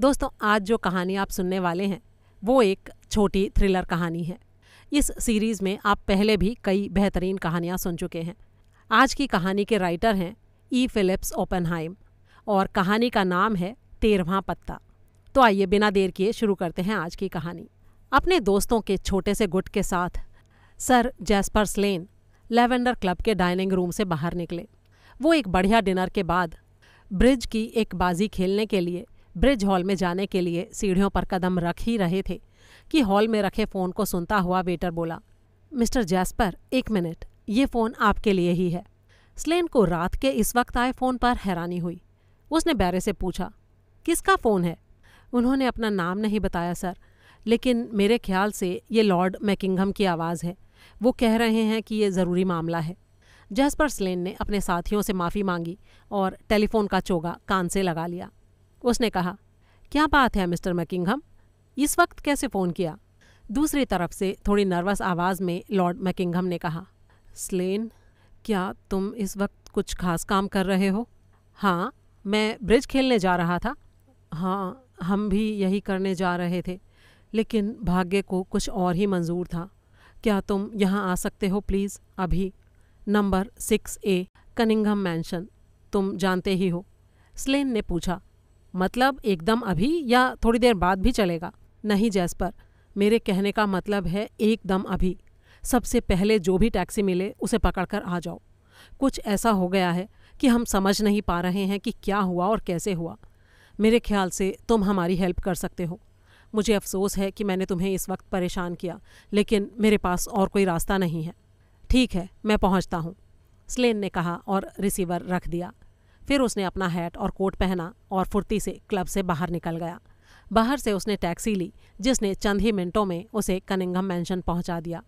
दोस्तों आज जो कहानी आप सुनने वाले हैं वो एक छोटी थ्रिलर कहानी है इस सीरीज़ में आप पहले भी कई बेहतरीन कहानियाँ सुन चुके हैं आज की कहानी के राइटर हैं ई फिलिप्स ओपनहाइम और कहानी का नाम है तेरवा पत्ता तो आइए बिना देर किए शुरू करते हैं आज की कहानी अपने दोस्तों के छोटे से गुट के साथ sir Jasper Slane Lavender club के डाइनिंग रूम से बाहर निकले वो एक बढ़िया डिनर के बाद ब्रिज की एक बाजी खेलने के लिए ब्रिज हॉल में जाने के लिए सीढ़ियों पर कदम रख ही रहे थे कि हॉल में रखे फ़ोन को सुनता हुआ वेटर बोला मिस्टर जैस्पर एक मिनट ये फ़ोन आपके लिए ही है स्लेन को रात के इस वक्त आए फ़ोन पर हैरानी हुई उसने बैरे से पूछा किसका फ़ोन है उन्होंने अपना नाम नहीं बताया सर लेकिन मेरे ख्याल से ये लॉर्ड मैकिंगम की आवाज़ है वो कह रहे हैं कि ये ज़रूरी मामला है जैस्पर स्लेन ने अपने साथियों से माफ़ी मांगी और टेलीफोन का चोगा कान से लगा लिया उसने कहा क्या बात है मिस्टर मैकिंगहम इस वक्त कैसे फ़ोन किया दूसरी तरफ से थोड़ी नर्वस आवाज़ में लॉर्ड मैकिंगहम ने कहा स्लेन क्या तुम इस वक्त कुछ खास काम कर रहे हो हाँ मैं ब्रिज खेलने जा रहा था हाँ हम भी यही करने जा रहे थे लेकिन भाग्य को कुछ और ही मंजूर था क्या तुम यहाँ आ सकते हो प्लीज़ अभी number six A Cunningham mansion तुम जानते ही हो स्लेन ने पूछा मतलब एकदम अभी या थोड़ी देर बाद भी चलेगा नहीं जैसपर मेरे कहने का मतलब है एकदम अभी सबसे पहले जो भी टैक्सी मिले उसे पकड़कर आ जाओ कुछ ऐसा हो गया है कि हम समझ नहीं पा रहे हैं कि क्या हुआ और कैसे हुआ मेरे ख्याल से तुम हमारी हेल्प कर सकते हो मुझे अफसोस है कि मैंने तुम्हें इस वक्त परेशान किया लेकिन मेरे पास और कोई रास्ता नहीं है ठीक है मैं पहुंचता हूं स्लेन ने कहा और रिसीवर रख दिया फिर उसने अपना हैट और कोट पहना और फुर्ती से क्लब से बाहर निकल गया बाहर से उसने टैक्सी ली जिसने चंद ही मिनटों में उसे कनिंगम मैंशन पहुंचा दिया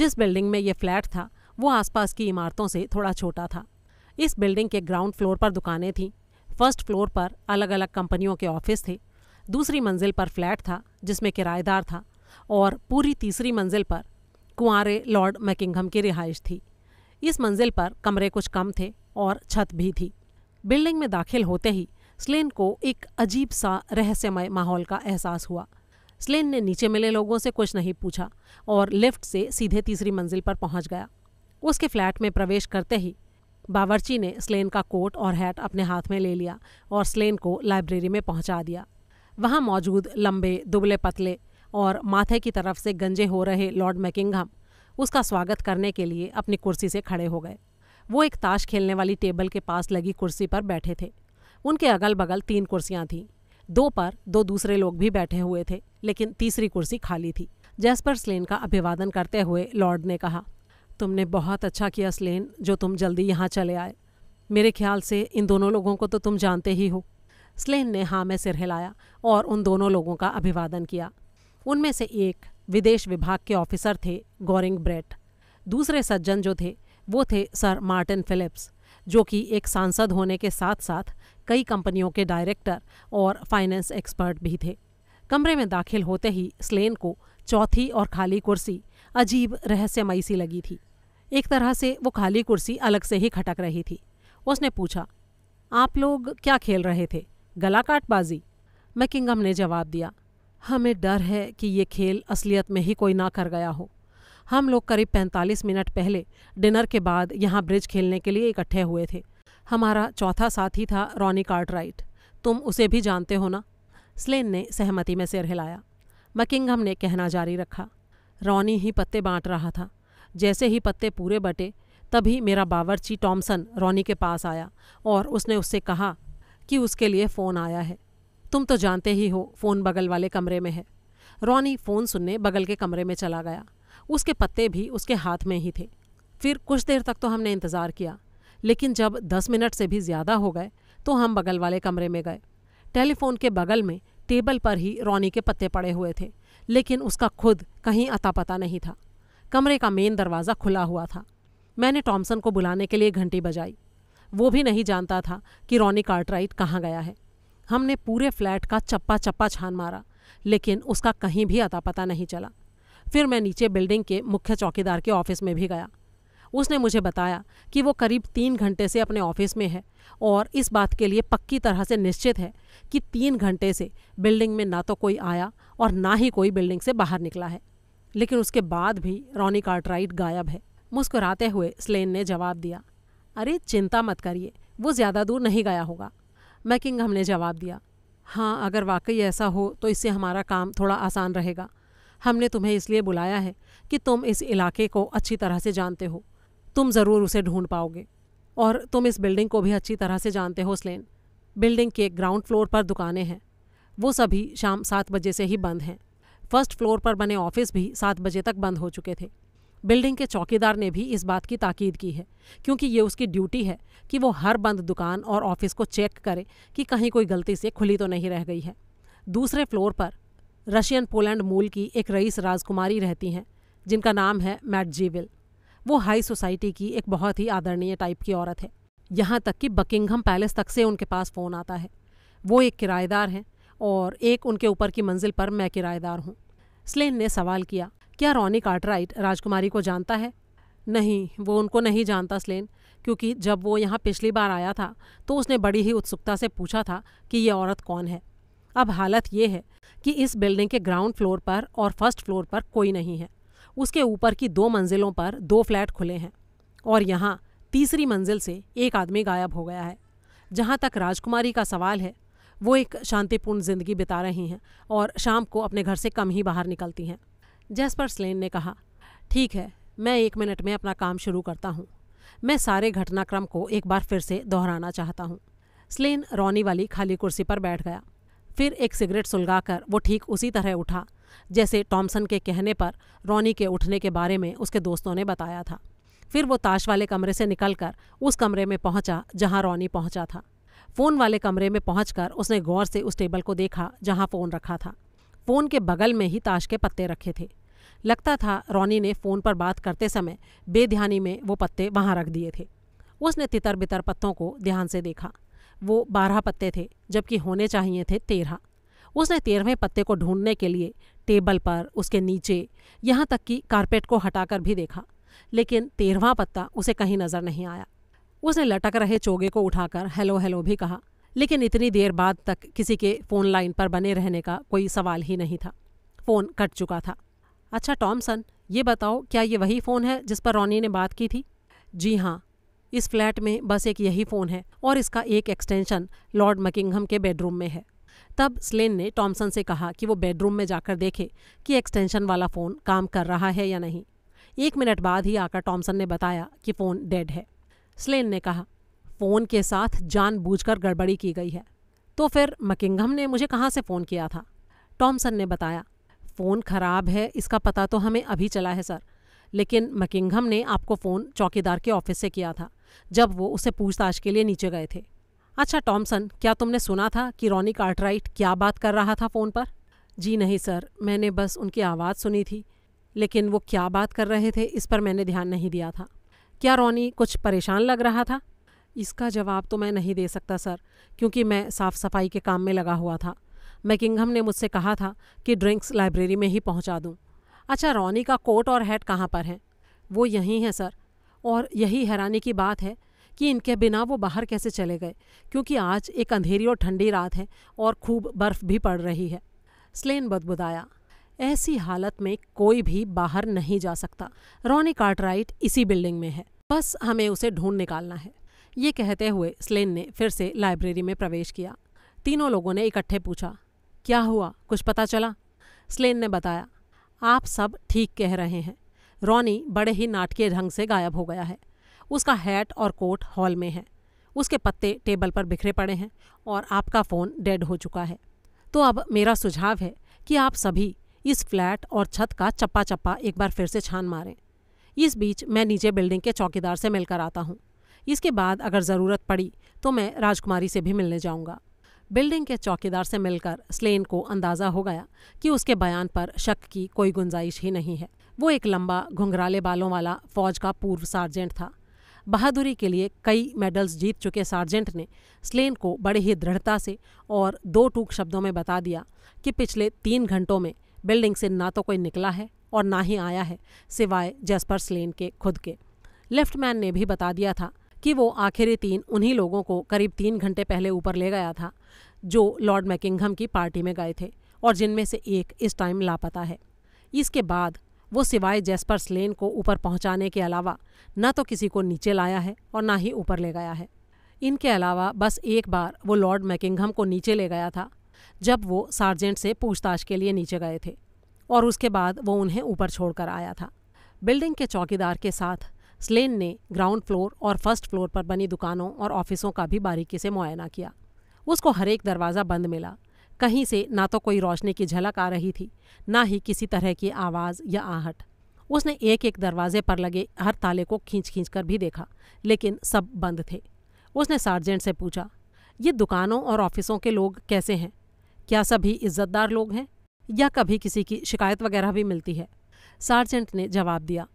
जिस बिल्डिंग में ये फ्लैट था वो आसपास की इमारतों से थोड़ा छोटा था इस बिल्डिंग के ग्राउंड फ्लोर पर दुकानें थीं फर्स्ट फ्लोर पर अलग अलग कंपनियों के ऑफिस थे दूसरी मंजिल पर फ्लैट था जिसमें किराएदार था और पूरी तीसरी मंजिल पर कुंवरे लॉर्ड मैकिंगम की रिहाइश थी इस मंजिल पर कमरे कुछ कम थे और छत भी थी बिल्डिंग में दाखिल होते ही स्लेन को एक अजीब सा रहस्यमय माहौल का एहसास हुआ स्लेन ने नीचे मिले लोगों से कुछ नहीं पूछा और लिफ्ट से सीधे तीसरी मंजिल पर पहुंच गया उसके फ्लैट में प्रवेश करते ही बावर्ची ने स्लेन का कोट और हैट अपने हाथ में ले लिया और स्लेन को लाइब्रेरी में पहुंचा दिया वहां मौजूद लंबे दुबले पतले और माथे की तरफ से गंजे हो रहे लॉर्ड मैकिंगम उसका स्वागत करने के लिए अपनी कुर्सी से खड़े हो गए वो एक ताश खेलने वाली टेबल के पास लगी कुर्सी पर बैठे थे उनके अगल बगल तीन कुर्सियाँ थीं दो पर दो दूसरे लोग भी बैठे हुए थे लेकिन तीसरी कुर्सी खाली थी जैसपर स्लेन का अभिवादन करते हुए लॉर्ड ने कहा तुमने बहुत अच्छा किया स्लेन जो तुम जल्दी यहाँ चले आए मेरे ख्याल से इन दोनों लोगों को तो तुम जानते ही हो स्लेन ने हाँ में सिर हिलाया और उन दोनों लोगों का अभिवादन किया उनमें से एक विदेश विभाग के ऑफिसर थे गोरिंग ब्रेट दूसरे सज्जन जो थे वो थे सर मार्टिन फिलिप्स जो कि एक सांसद होने के साथ साथ कई कंपनियों के डायरेक्टर और फाइनेंस एक्सपर्ट भी थे कमरे में दाखिल होते ही स्लेन को चौथी और खाली कुर्सी अजीब रहस्यमयी सी लगी थी एक तरह से वो खाली कुर्सी अलग से ही खटक रही थी उसने पूछा आप लोग क्या खेल रहे थे गला काटबाजी मैकिंगम ने जवाब दिया हमें डर है कि ये खेल असलियत में ही कोई ना कर गया हो हम लोग करीब 45 मिनट पहले डिनर के बाद यहाँ ब्रिज खेलने के लिए इकट्ठे हुए थे हमारा चौथा साथी था रॉनी कार्टराइट तुम उसे भी जानते हो ना स्लेन ने सहमति में सिर हिलाया मकिंगम ने कहना जारी रखा रॉनी ही पत्ते बांट रहा था जैसे ही पत्ते पूरे बटे तभी मेरा बावरची टॉमसन रॉनी के पास आया और उसने उससे कहा कि उसके लिए फ़ोन आया है तुम तो जानते ही हो फ़ोन बगल वाले कमरे में है रॉनी फ़ोन सुनने बगल के कमरे में चला गया उसके पत्ते भी उसके हाथ में ही थे फिर कुछ देर तक तो हमने इंतज़ार किया लेकिन जब दस मिनट से भी ज़्यादा हो गए तो हम बगल वाले कमरे में गए टेलीफोन के बगल में टेबल पर ही रोनी के पत्ते पड़े हुए थे लेकिन उसका खुद कहीं अता पता नहीं था कमरे का मेन दरवाज़ा खुला हुआ था मैंने टॉमसन को बुलाने के लिए घंटी बजाई वो भी नहीं जानता था कि रोनी कार्टराइट कहाँ गया है हमने पूरे फ्लैट का चप्पा चप्पा छान मारा लेकिन उसका कहीं भी अता पता नहीं चला फिर मैं नीचे बिल्डिंग के मुख्य चौकीदार के ऑफिस में भी गया उसने मुझे बताया कि वो करीब तीन घंटे से अपने ऑफिस में है और इस बात के लिए पक्की तरह से निश्चित है कि तीन घंटे से बिल्डिंग में ना तो कोई आया और ना ही कोई बिल्डिंग से बाहर निकला है लेकिन उसके बाद भी रॉनी कार्टराइट गायब है मुस्कुराते हुए स्लेन ने जवाब दिया अरे चिंता मत करिए वो ज़्यादा दूर नहीं गया होगा मैकिंग हमने जवाब दिया हाँ अगर वाकई ऐसा हो तो इससे हमारा काम थोड़ा आसान रहेगा हमने तुम्हें इसलिए बुलाया है कि तुम इस इलाके को अच्छी तरह से जानते हो तुम ज़रूर उसे ढूंढ पाओगे और तुम इस बिल्डिंग को भी अच्छी तरह से जानते हो स्लेन बिल्डिंग के ग्राउंड फ्लोर पर दुकानें हैं वो सभी शाम सात बजे से ही बंद हैं फर्स्ट फ्लोर पर बने ऑफिस भी सात बजे तक बंद हो चुके थे बिल्डिंग के चौकीदार ने भी इस बात की ताकीद की है क्योंकि ये उसकी ड्यूटी है कि वो हर बंद दुकान और ऑफिस को चेक करे कि कहीं कोई गलती से खुली तो नहीं रह गई है दूसरे फ्लोर पर रशियन पोलैंड मूल की एक रईस राजकुमारी रहती हैं जिनका नाम है मैट जीविल वो हाई सोसाइटी की एक बहुत ही आदरणीय टाइप की औरत है यहाँ तक कि बकिंघम पैलेस तक से उनके पास फ़ोन आता है वो एक किराएदार हैं और एक उनके ऊपर की मंजिल पर मैं किराएदार हूँ स्लेन ने सवाल किया क्या रॉनी कार्टराइट राजकुमारी को जानता है नहीं वो उनको नहीं जानता स्लेन क्योंकि जब वो यहाँ पिछली बार आया था तो उसने बड़ी ही उत्सुकता से पूछा था कि ये औरत कौन है अब हालत ये है कि इस बिल्डिंग के ग्राउंड फ्लोर पर और फर्स्ट फ्लोर पर कोई नहीं है उसके ऊपर की दो मंजिलों पर दो फ्लैट खुले हैं और यहाँ तीसरी मंजिल से एक आदमी गायब हो गया है जहाँ तक राजकुमारी का सवाल है वो एक शांतिपूर्ण जिंदगी बिता रही हैं और शाम को अपने घर से कम ही बाहर निकलती हैं जैसपर स्लेन ने कहा ठीक है मैं एक मिनट में अपना काम शुरू करता हूँ मैं सारे घटनाक्रम को एक बार फिर से दोहराना चाहता हूँ स्लेन रोनी वाली खाली कुर्सी पर बैठ गया फिर एक सिगरेट सुलगाकर वो ठीक उसी तरह उठा जैसे टॉमसन के कहने पर रॉनी के उठने के बारे में उसके दोस्तों ने बताया था फिर वो ताश वाले कमरे से निकलकर उस कमरे में पहुंचा जहां रॉनी पहुंचा था फ़ोन वाले कमरे में पहुंचकर उसने गौर से उस टेबल को देखा जहां फ़ोन रखा था फ़ोन के बगल में ही ताश के पत्ते रखे थे लगता था रॉनी ने फ़ोन पर बात करते समय बेध्यानी में वो पत्ते वहाँ रख दिए थे उसने तितर बितर पत्तों को ध्यान से देखा वो बारह पत्ते थे जबकि होने चाहिए थे तेरह उसने तेरहवें पत्ते को ढूंढने के लिए टेबल पर उसके नीचे यहाँ तक कि कारपेट को हटाकर भी देखा लेकिन तेरहवा पत्ता उसे कहीं नजर नहीं आया उसने लटक रहे चोगे को उठाकर हेलो हेलो भी कहा लेकिन इतनी देर बाद तक किसी के फ़ोन लाइन पर बने रहने का कोई सवाल ही नहीं था फ़ोन कट चुका था अच्छा टॉमसन ये बताओ क्या ये वही फ़ोन है जिस पर रॉनी ने बात की थी जी हाँ इस फ्लैट में बस एक यही फ़ोन है और इसका एक एक्सटेंशन लॉर्ड मकिंगहम के बेडरूम में है तब स्लेन ने टॉमसन से कहा कि वो बेडरूम में जाकर देखे कि एक्सटेंशन वाला फ़ोन काम कर रहा है या नहीं एक मिनट बाद ही आकर टॉमसन ने बताया कि फ़ोन डेड है स्लेन ने कहा फ़ोन के साथ जानबूझकर गड़बड़ी की गई है तो फिर मकिंगम ने मुझे कहाँ से फ़ोन किया था टॉमसन ने बताया फ़ोन ख़राब है इसका पता तो हमें अभी चला है सर लेकिन मकिंगम ने आपको फ़ोन चौकीदार के ऑफिस से किया था जब वो उसे पूछताछ के लिए नीचे गए थे अच्छा टॉमसन क्या तुमने सुना था कि रॉनी कार्टराइट क्या बात कर रहा था फ़ोन पर जी नहीं सर मैंने बस उनकी आवाज़ सुनी थी लेकिन वो क्या बात कर रहे थे इस पर मैंने ध्यान नहीं दिया था क्या रोनी कुछ परेशान लग रहा था इसका जवाब तो मैं नहीं दे सकता सर क्योंकि मैं साफ़ सफाई के काम में लगा हुआ था मैकिंगम ने मुझसे कहा था कि ड्रिंक्स लाइब्रेरी में ही पहुंचा दूं। अच्छा रोनी का कोट और हैट कहाँ पर है वो यहीं है सर और यही हैरानी की बात है कि इनके बिना वो बाहर कैसे चले गए क्योंकि आज एक अंधेरी और ठंडी रात है और खूब बर्फ़ भी पड़ रही है स्लेन बदबुदाया ऐसी हालत में कोई भी बाहर नहीं जा सकता रॉनी कार्टराइट इसी बिल्डिंग में है बस हमें उसे ढूंढ निकालना है ये कहते हुए स्लेन ने फिर से लाइब्रेरी में प्रवेश किया तीनों लोगों ने इकट्ठे पूछा क्या हुआ कुछ पता चला स्लेन ने बताया आप सब ठीक कह रहे हैं रॉनी बड़े ही नाटकीय ढंग से गायब हो गया है उसका हैट और कोट हॉल में है उसके पत्ते टेबल पर बिखरे पड़े हैं और आपका फ़ोन डेड हो चुका है तो अब मेरा सुझाव है कि आप सभी इस फ्लैट और छत का चप्पा चप्पा एक बार फिर से छान मारें इस बीच मैं नीचे बिल्डिंग के चौकीदार से मिलकर आता हूँ इसके बाद अगर ज़रूरत पड़ी तो मैं राजकुमारी से भी मिलने जाऊँगा बिल्डिंग के चौकीदार से मिलकर स्लेन को अंदाज़ा हो गया कि उसके बयान पर शक की कोई गुंजाइश ही नहीं है वो एक लंबा घुंघराले बालों वाला फौज का पूर्व सार्जेंट था बहादुरी के लिए कई मेडल्स जीत चुके सार्जेंट ने स्लेन को बड़े ही दृढ़ता से और दो टूक शब्दों में बता दिया कि पिछले तीन घंटों में बिल्डिंग से ना तो कोई निकला है और ना ही आया है सिवाय जैसपर स्लेन के खुद के लेफ्टमैन ने भी बता दिया था कि वो आखिरी तीन उन्हीं लोगों को करीब तीन घंटे पहले ऊपर ले गया था जो लॉर्ड मैकिंगम की पार्टी में गए थे और जिनमें से एक इस टाइम लापता है इसके बाद वो सिवाय जेस्पर स्लेन को ऊपर पहुंचाने के अलावा न तो किसी को नीचे लाया है और ना ही ऊपर ले गया है इनके अलावा बस एक बार वो लॉर्ड मैकिंगम को नीचे ले गया था जब वो सार्जेंट से पूछताछ के लिए नीचे गए थे और उसके बाद वो उन्हें ऊपर छोड़कर आया था बिल्डिंग के चौकीदार के साथ स्लेन ने ग्राउंड फ्लोर और फर्स्ट फ्लोर पर बनी दुकानों और ऑफिसों का भी बारीकी से मुआयना किया उसको हर एक दरवाज़ा बंद मिला कहीं से ना तो कोई रोशनी की झलक आ रही थी ना ही किसी तरह की आवाज़ या आहट उसने एक एक दरवाजे पर लगे हर ताले को खींच खींच कर भी देखा लेकिन सब बंद थे उसने सार्जेंट से पूछा ये दुकानों और ऑफिसों के लोग कैसे हैं क्या सभी इज्जतदार लोग हैं या कभी किसी की शिकायत वगैरह भी मिलती है सार्जेंट ने जवाब दिया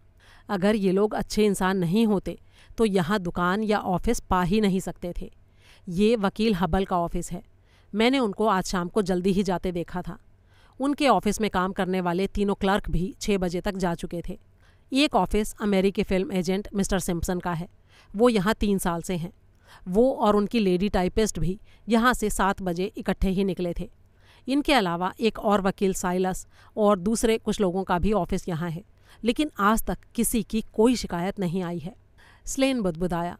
अगर ये लोग अच्छे इंसान नहीं होते तो यहाँ दुकान या ऑफिस पा ही नहीं सकते थे ये वकील हबल का ऑफिस है मैंने उनको आज शाम को जल्दी ही जाते देखा था उनके ऑफिस में काम करने वाले तीनों क्लर्क भी छः बजे तक जा चुके थे एक ऑफिस अमेरिकी फिल्म एजेंट मिस्टर सिम्पसन का है वो यहाँ तीन साल से हैं वो और उनकी लेडी टाइपिस्ट भी यहाँ से सात बजे इकट्ठे ही निकले थे इनके अलावा एक और वकील साइलस और दूसरे कुछ लोगों का भी ऑफिस यहाँ है लेकिन आज तक किसी की कोई शिकायत नहीं आई है स्लेन बुदबुदाया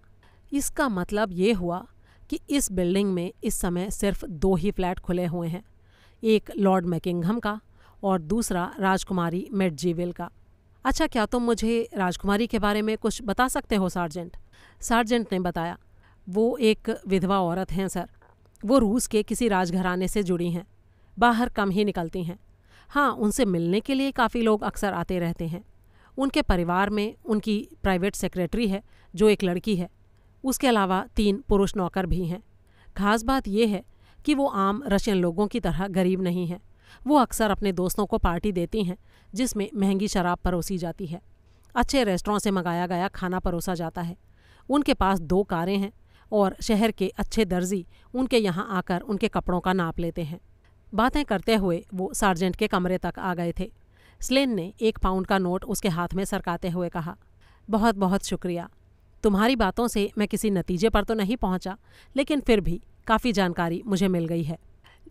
इसका मतलब ये हुआ कि इस बिल्डिंग में इस समय सिर्फ दो ही फ्लैट खुले हुए हैं एक लॉर्ड मैकिंगम का और दूसरा राजकुमारी मेडजीविल का अच्छा क्या तुम तो मुझे राजकुमारी के बारे में कुछ बता सकते हो सार्जेंट सार्जेंट ने बताया वो एक विधवा औरत हैं सर वो रूस के किसी राजघराने से जुड़ी हैं बाहर कम ही निकलती हैं हाँ उनसे मिलने के लिए काफ़ी लोग अक्सर आते रहते हैं उनके परिवार में उनकी प्राइवेट सेक्रेटरी है जो एक लड़की है उसके अलावा तीन पुरुष नौकर भी हैं खास बात यह है कि वो आम रशियन लोगों की तरह गरीब नहीं हैं वो अक्सर अपने दोस्तों को पार्टी देती हैं जिसमें महंगी शराब परोसी जाती है अच्छे रेस्टोरों से मंगाया गया खाना परोसा जाता है उनके पास दो कारें हैं और शहर के अच्छे दर्जी उनके यहाँ आकर उनके कपड़ों का नाप लेते हैं बातें करते हुए वो सार्जेंट के कमरे तक आ गए थे स्लेन ने एक पाउंड का नोट उसके हाथ में सरकाते हुए कहा बहुत बहुत शुक्रिया तुम्हारी बातों से मैं किसी नतीजे पर तो नहीं पहुंचा लेकिन फिर भी काफ़ी जानकारी मुझे मिल गई है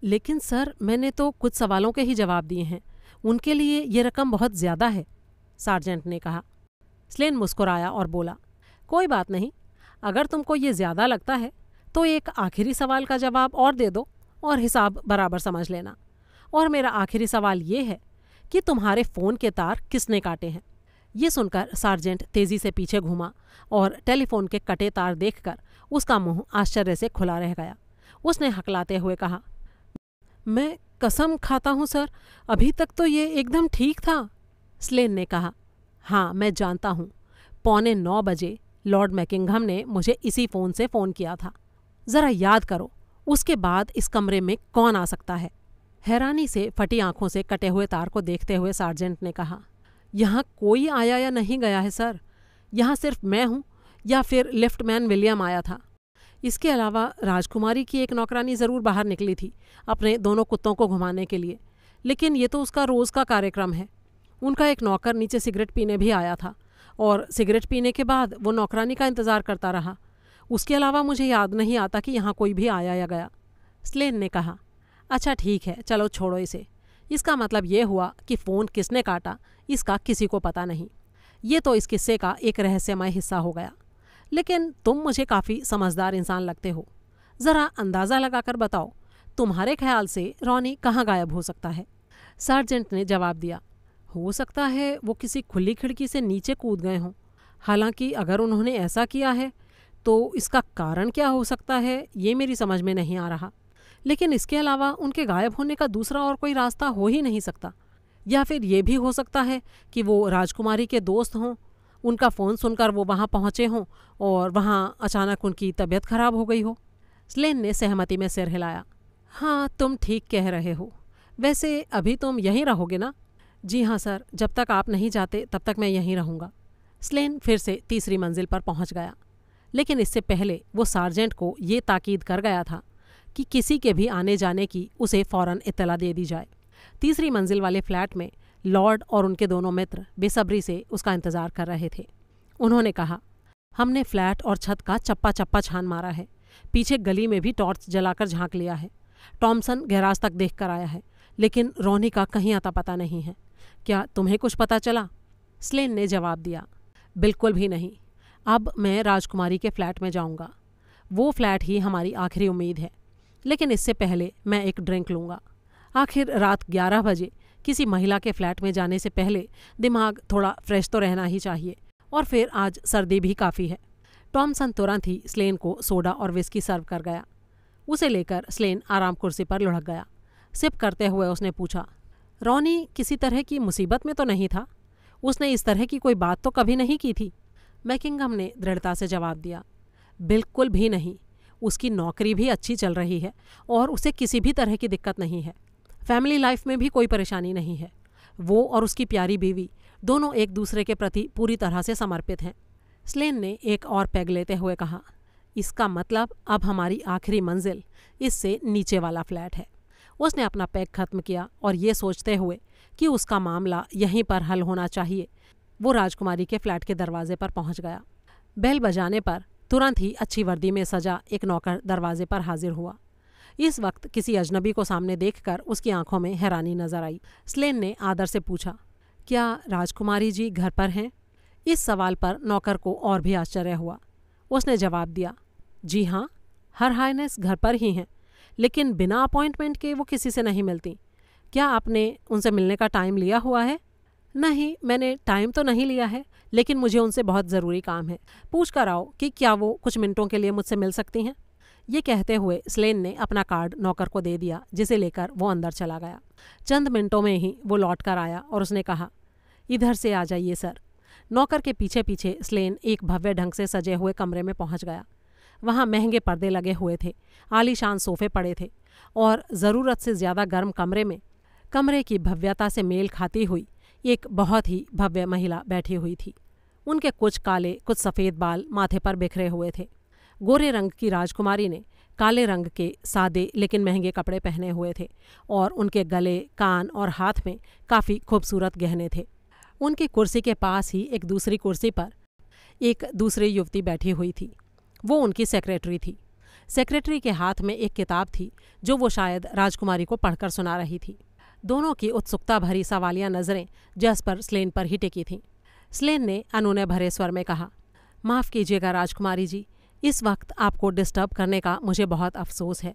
लेकिन सर मैंने तो कुछ सवालों के ही जवाब दिए हैं उनके लिए ये रकम बहुत ज़्यादा है सार्जेंट ने कहा स्लेन मुस्कुराया और बोला कोई बात नहीं अगर तुमको ये ज़्यादा लगता है तो एक आखिरी सवाल का जवाब और दे दो और हिसाब बराबर समझ लेना और मेरा आखिरी सवाल ये है कि तुम्हारे फ़ोन के तार किसने काटे हैं ये सुनकर सार्जेंट तेजी से पीछे घूमा और टेलीफोन के कटे तार देखकर उसका मुंह आश्चर्य से खुला रह गया उसने हकलाते हुए कहा मैं कसम खाता हूँ सर अभी तक तो ये एकदम ठीक था स्लेन ने कहा हाँ मैं जानता हूँ पौने नौ बजे लॉर्ड मैकिंगम ने मुझे इसी फ़ोन से फ़ोन किया था ज़रा याद करो उसके बाद इस कमरे में कौन आ सकता है हैरानी से फटी आंखों से कटे हुए तार को देखते हुए सार्जेंट ने कहा यहाँ कोई आया या नहीं गया है सर यहाँ सिर्फ मैं हूँ या फिर मैन विलियम आया था इसके अलावा राजकुमारी की एक नौकरानी ज़रूर बाहर निकली थी अपने दोनों कुत्तों को घुमाने के लिए लेकिन ये तो उसका रोज़ का कार्यक्रम है उनका एक नौकर नीचे सिगरेट पीने भी आया था और सिगरेट पीने के बाद वो नौकरानी का इंतज़ार करता रहा उसके अलावा मुझे याद नहीं आता कि यहाँ कोई भी आया या गया स्लेन ने कहा अच्छा ठीक है चलो छोड़ो इसे इसका मतलब ये हुआ कि फ़ोन किसने काटा इसका किसी को पता नहीं ये तो इस किस्से का एक रहस्यमय हिस्सा हो गया लेकिन तुम मुझे काफ़ी समझदार इंसान लगते हो ज़रा अंदाज़ा लगाकर बताओ तुम्हारे ख्याल से रॉनी कहाँ गायब हो सकता है सर्जेंट ने जवाब दिया हो सकता है वो किसी खुली खिड़की से नीचे कूद गए हों हालांकि अगर उन्होंने ऐसा किया है तो इसका कारण क्या हो सकता है ये मेरी समझ में नहीं आ रहा लेकिन इसके अलावा उनके गायब होने का दूसरा और कोई रास्ता हो ही नहीं सकता या फिर ये भी हो सकता है कि वो राजकुमारी के दोस्त हों उनका फ़ोन सुनकर वो वहाँ पहुँचे हों और वहाँ अचानक उनकी तबीयत खराब हो गई हो स्लेन ने सहमति में सिर हिलाया हाँ तुम ठीक कह रहे हो वैसे अभी तुम यहीं रहोगे ना जी हाँ सर जब तक आप नहीं जाते तब तक मैं यहीं रहूँगा स्लेन फिर से तीसरी मंजिल पर पहुँच गया लेकिन इससे पहले वो सार्जेंट को ये ताकीद कर गया था कि किसी के भी आने जाने की उसे फौरन इतला दे दी जाए तीसरी मंजिल वाले फ्लैट में लॉर्ड और उनके दोनों मित्र बेसब्री से उसका इंतजार कर रहे थे उन्होंने कहा हमने फ्लैट और छत का चप्पा चप्पा छान मारा है पीछे गली में भी टॉर्च जलाकर झांक लिया है टॉमसन गैराज तक देख कर आया है लेकिन रोनी का कहीं आता पता नहीं है क्या तुम्हें कुछ पता चला स्लेन ने जवाब दिया बिल्कुल भी नहीं अब मैं राजकुमारी के फ्लैट में जाऊंगा वो फ्लैट ही हमारी आखिरी उम्मीद है लेकिन इससे पहले मैं एक ड्रिंक लूँगा आखिर रात ग्यारह बजे किसी महिला के फ्लैट में जाने से पहले दिमाग थोड़ा फ्रेश तो रहना ही चाहिए और फिर आज सर्दी भी काफ़ी है टॉमसन तुरंत ही स्लेन को सोडा और विस्की सर्व कर गया उसे लेकर स्लेन आराम कुर्सी पर लुढ़क गया सिप करते हुए उसने पूछा रोनी किसी तरह की मुसीबत में तो नहीं था उसने इस तरह की कोई बात तो कभी नहीं की थी मैकिंगम ने दृढ़ता से जवाब दिया बिल्कुल भी नहीं उसकी नौकरी भी अच्छी चल रही है और उसे किसी भी तरह की दिक्कत नहीं है फैमिली लाइफ में भी कोई परेशानी नहीं है वो और उसकी प्यारी बीवी दोनों एक दूसरे के प्रति पूरी तरह से समर्पित हैं स्लेन ने एक और पैग लेते हुए कहा इसका मतलब अब हमारी आखिरी मंजिल इससे नीचे वाला फ्लैट है उसने अपना पैग खत्म किया और ये सोचते हुए कि उसका मामला यहीं पर हल होना चाहिए वो राजकुमारी के फ्लैट के दरवाजे पर पहुंच गया बेल बजाने पर तुरंत ही अच्छी वर्दी में सजा एक नौकर दरवाजे पर हाजिर हुआ इस वक्त किसी अजनबी को सामने देखकर उसकी आंखों में हैरानी नजर आई स्लेन ने आदर से पूछा क्या राजकुमारी जी घर पर हैं इस सवाल पर नौकर को और भी आश्चर्य हुआ उसने जवाब दिया जी हाँ हर हाइनेस घर पर ही हैं लेकिन बिना अपॉइंटमेंट के वो किसी से नहीं मिलती क्या आपने उनसे मिलने का टाइम लिया हुआ है नहीं मैंने टाइम तो नहीं लिया है लेकिन मुझे उनसे बहुत ज़रूरी काम है पूछ कर आओ कि क्या वो कुछ मिनटों के लिए मुझसे मिल सकती हैं ये कहते हुए स्लेन ने अपना कार्ड नौकर को दे दिया जिसे लेकर वो अंदर चला गया चंद मिनटों में ही वो लौट कर आया और उसने कहा इधर से आ जाइए सर नौकर के पीछे पीछे स्लेन एक भव्य ढंग से सजे हुए कमरे में पहुंच गया वहाँ महंगे पर्दे लगे हुए थे आलीशान सोफे पड़े थे और ज़रूरत से ज़्यादा गर्म कमरे में कमरे की भव्यता से मेल खाती हुई एक बहुत ही भव्य महिला बैठी हुई थी उनके कुछ काले कुछ सफ़ेद बाल माथे पर बिखरे हुए थे गोरे रंग की राजकुमारी ने काले रंग के सादे लेकिन महंगे कपड़े पहने हुए थे और उनके गले कान और हाथ में काफ़ी खूबसूरत गहने थे उनकी कुर्सी के पास ही एक दूसरी कुर्सी पर एक दूसरी युवती बैठी हुई थी वो उनकी सेक्रेटरी थी सेक्रेटरी के हाथ में एक किताब थी जो वो शायद राजकुमारी को पढ़कर सुना रही थी दोनों की उत्सुकता भरी सवालिया नज़रें जसपर स्लेन पर ही टिकी थीं स्लेन ने अनूने भरे स्वर में कहा माफ़ कीजिएगा राजकुमारी जी इस वक्त आपको डिस्टर्ब करने का मुझे बहुत अफसोस है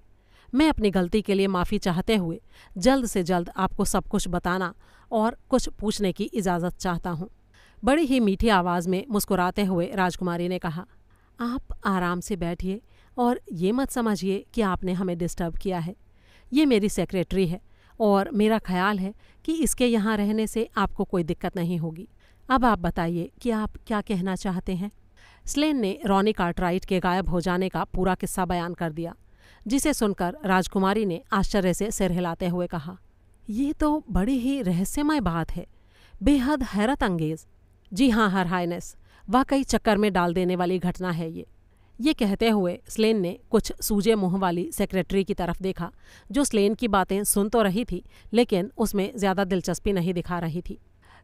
मैं अपनी गलती के लिए माफ़ी चाहते हुए जल्द से जल्द आपको सब कुछ बताना और कुछ पूछने की इजाज़त चाहता हूँ बड़ी ही मीठी आवाज़ में मुस्कुराते हुए राजकुमारी ने कहा आप आराम से बैठिए और ये मत समझिए कि आपने हमें डिस्टर्ब किया है ये मेरी सेक्रेटरी है और मेरा ख्याल है कि इसके यहाँ रहने से आपको कोई दिक्कत नहीं होगी अब आप बताइए कि आप क्या कहना चाहते हैं स्लेन ने रॉनी कार्टराइट के गायब हो जाने का पूरा किस्सा बयान कर दिया जिसे सुनकर राजकुमारी ने आश्चर्य से सिर हिलाते हुए कहा ये तो बड़ी ही रहस्यमय बात है बेहद हैरत अंगेज जी हाँ हर हाइनेस वाकई चक्कर में डाल देने वाली घटना है ये ये कहते हुए स्लेन ने कुछ सूजे मुंह वाली सेक्रेटरी की तरफ देखा जो स्लेन की बातें सुन तो रही थी लेकिन उसमें ज़्यादा दिलचस्पी नहीं दिखा रही थी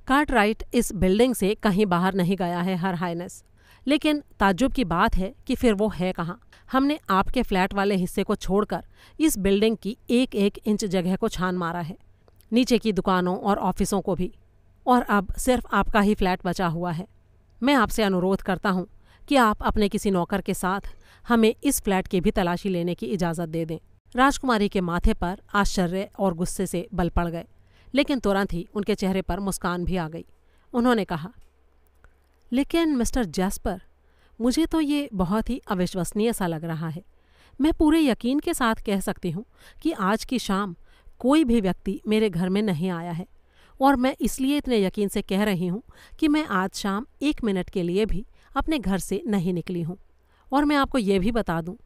कार्टराइट इस बिल्डिंग से कहीं बाहर नहीं गया है हर हाइनेस लेकिन ताज्जुब की बात है कि फिर वो है कहाँ हमने आपके फ्लैट वाले हिस्से को छोड़कर इस बिल्डिंग की एक एक इंच जगह को छान मारा है नीचे की दुकानों और ऑफिसों को भी और अब सिर्फ आपका ही फ्लैट बचा हुआ है मैं आपसे अनुरोध करता हूँ कि आप अपने किसी नौकर के साथ हमें इस फ्लैट की भी तलाशी लेने की इजाज़त दे दें राजकुमारी के माथे पर आश्चर्य और गुस्से से बल पड़ गए लेकिन तुरंत ही उनके चेहरे पर मुस्कान भी आ गई उन्होंने कहा लेकिन मिस्टर जैस्पर मुझे तो ये बहुत ही अविश्वसनीय सा लग रहा है मैं पूरे यकीन के साथ कह सकती हूँ कि आज की शाम कोई भी व्यक्ति मेरे घर में नहीं आया है और मैं इसलिए इतने यकीन से कह रही हूँ कि मैं आज शाम एक मिनट के लिए भी अपने घर से नहीं निकली हूँ और मैं आपको ये भी बता दूँ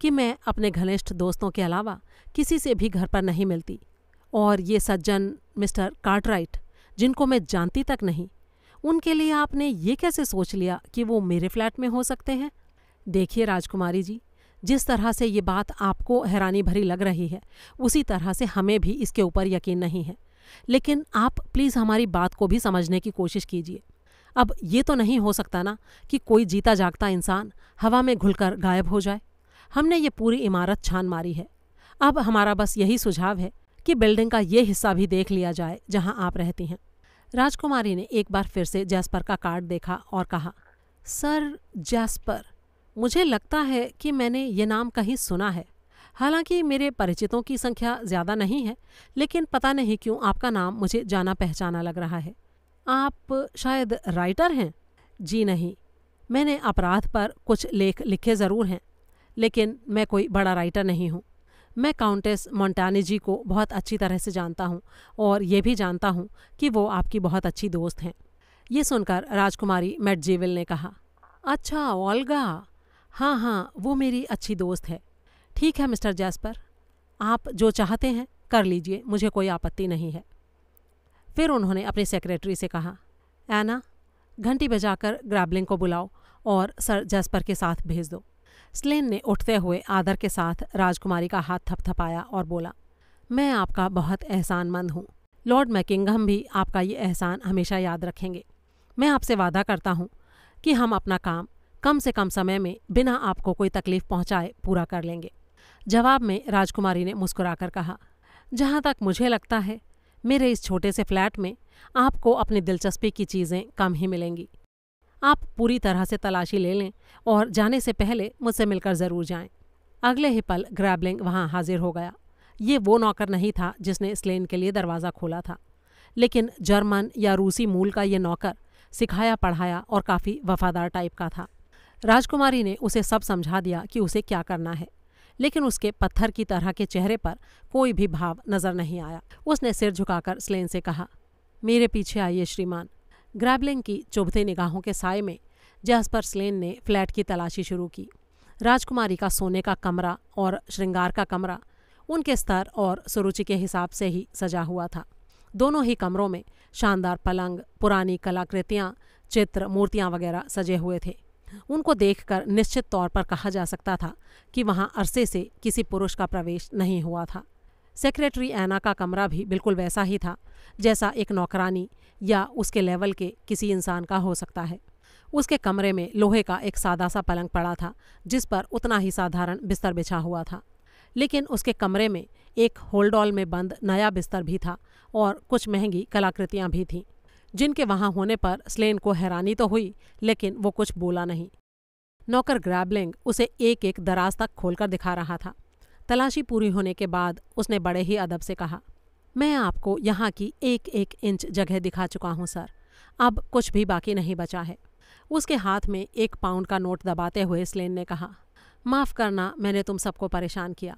कि मैं अपने घनिष्ठ दोस्तों के अलावा किसी से भी घर पर नहीं मिलती और ये सज्जन मिस्टर कार्टराइट जिनको मैं जानती तक नहीं उनके लिए आपने ये कैसे सोच लिया कि वो मेरे फ्लैट में हो सकते हैं देखिए राजकुमारी जी जिस तरह से ये बात आपको हैरानी भरी लग रही है उसी तरह से हमें भी इसके ऊपर यकीन नहीं है लेकिन आप प्लीज़ हमारी बात को भी समझने की कोशिश कीजिए अब ये तो नहीं हो सकता ना कि कोई जीता जागता इंसान हवा में घुलकर गायब हो जाए हमने ये पूरी इमारत छान मारी है अब हमारा बस यही सुझाव है कि बिल्डिंग का ये हिस्सा भी देख लिया जाए जहाँ आप रहती हैं राजकुमारी ने एक बार फिर से जैस्पर का कार्ड देखा और कहा सर जैस्पर मुझे लगता है कि मैंने ये नाम कहीं सुना है हालांकि मेरे परिचितों की संख्या ज़्यादा नहीं है लेकिन पता नहीं क्यों आपका नाम मुझे जाना पहचाना लग रहा है आप शायद राइटर हैं जी नहीं मैंने अपराध पर कुछ लेख लिखे ज़रूर हैं लेकिन मैं कोई बड़ा राइटर नहीं हूँ मैं काउंटेस मोंटानी जी को बहुत अच्छी तरह से जानता हूँ और ये भी जानता हूँ कि वो आपकी बहुत अच्छी दोस्त हैं ये सुनकर राजकुमारी मेटजीविल ने कहा अच्छा ओल्गा हाँ हाँ वो मेरी अच्छी दोस्त है ठीक है मिस्टर जैस्पर आप जो चाहते हैं कर लीजिए मुझे कोई आपत्ति नहीं है फिर उन्होंने अपने सेक्रेटरी से कहा एना घंटी बजाकर ग्रैबलिंग को बुलाओ और सर जस्पर के साथ भेज दो स्लेन ने उठते हुए आदर के साथ राजकुमारी का हाथ थपथपाया और बोला मैं आपका बहुत एहसानमंद हूँ लॉर्ड मैकिंगम भी आपका ये एहसान हमेशा याद रखेंगे मैं आपसे वादा करता हूँ कि हम अपना काम कम से कम समय में बिना आपको कोई तकलीफ पहुँचाए पूरा कर लेंगे जवाब में राजकुमारी ने मुस्कुराकर कहा जहाँ तक मुझे लगता है मेरे इस छोटे से फ्लैट में आपको अपनी दिलचस्पी की चीज़ें कम ही मिलेंगी आप पूरी तरह से तलाशी ले लें और जाने से पहले मुझसे मिलकर ज़रूर जाएं। अगले ही पल ग्रैबलिंग वहाँ हाजिर हो गया ये वो नौकर नहीं था जिसने स्लेन के लिए दरवाज़ा खोला था लेकिन जर्मन या रूसी मूल का ये नौकर सिखाया पढ़ाया और काफ़ी वफादार टाइप का था राजकुमारी ने उसे सब समझा दिया कि उसे क्या करना है लेकिन उसके पत्थर की तरह के चेहरे पर कोई भी भाव नजर नहीं आया उसने सिर झुकाकर स्लेन से कहा मेरे पीछे आइए श्रीमान ग्रैबलिंग की चुभते निगाहों के साय में जैस्पर स्लेन ने फ्लैट की तलाशी शुरू की राजकुमारी का सोने का कमरा और श्रृंगार का कमरा उनके स्तर और सुरुचि के हिसाब से ही सजा हुआ था दोनों ही कमरों में शानदार पलंग पुरानी कलाकृतियाँ चित्र मूर्तियाँ वगैरह सजे हुए थे उनको देखकर निश्चित तौर पर कहा जा सकता था कि वहाँ अरसे से किसी पुरुष का प्रवेश नहीं हुआ था सेक्रेटरी ऐना का कमरा भी बिल्कुल वैसा ही था जैसा एक नौकरानी या उसके लेवल के किसी इंसान का हो सकता है उसके कमरे में लोहे का एक सादा सा पलंग पड़ा था जिस पर उतना ही साधारण बिस्तर बिछा हुआ था लेकिन उसके कमरे में एक होल्डॉल में बंद नया बिस्तर भी था और कुछ महंगी कलाकृतियाँ भी थीं जिनके वहां होने पर स्लेन को हैरानी तो हुई लेकिन वो कुछ बोला नहीं नौकर ग्रैबलिंग उसे एक एक दराज तक खोलकर दिखा रहा था तलाशी पूरी होने के बाद उसने बड़े ही अदब से कहा मैं आपको यहाँ की एक एक इंच जगह दिखा चुका हूँ सर अब कुछ भी बाकी नहीं बचा है उसके हाथ में एक पाउंड का नोट दबाते हुए स्लेन ने कहा माफ़ करना मैंने तुम सबको परेशान किया